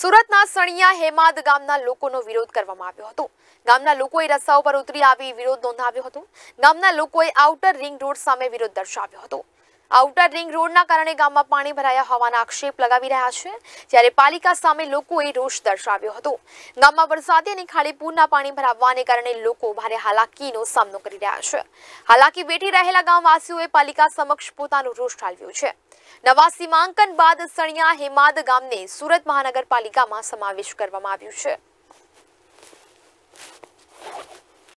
સુરતના સણિયા હેમાદ ગામના લોકોનો વિરોધ કરવામાં આવ્યો હતો ગામના લોકોએ રસ્તા ઉપર ઉતરી આવી વિરોધ નોંધાવ્યો હતો ગામના લોકોએ આઉટર રિંગ રોડ સામે વિરોધ દર્શાવ્યો હતો આઉટર રિંગ રોડના કારણે ગામમાં પાણી ભરાયા હોવાના આક્ષેપ લગાવી રહ્યા છે જ્યારે પાલિકા સામે લોકોએ રોષ દર્શાવ્યો હતો ગામમાં વરસાદી અને ખાલી પૂરના પાણી ભરાવવાને કારણે લોકો ભારે હાલાકીનો સામનો કરી રહ્યા છે હાલાકી વેઠી રહેલા ગામવાસીઓએ પાલિકા સમક્ષ પોતાનો રોષ ઠાલવ્યો છે નવા સીમાંકન બાદ સણિયા હેમાદ ગામને સુરત મહાનગરપાલિકામાં સમાવેશ કરવામાં આવ્યું છે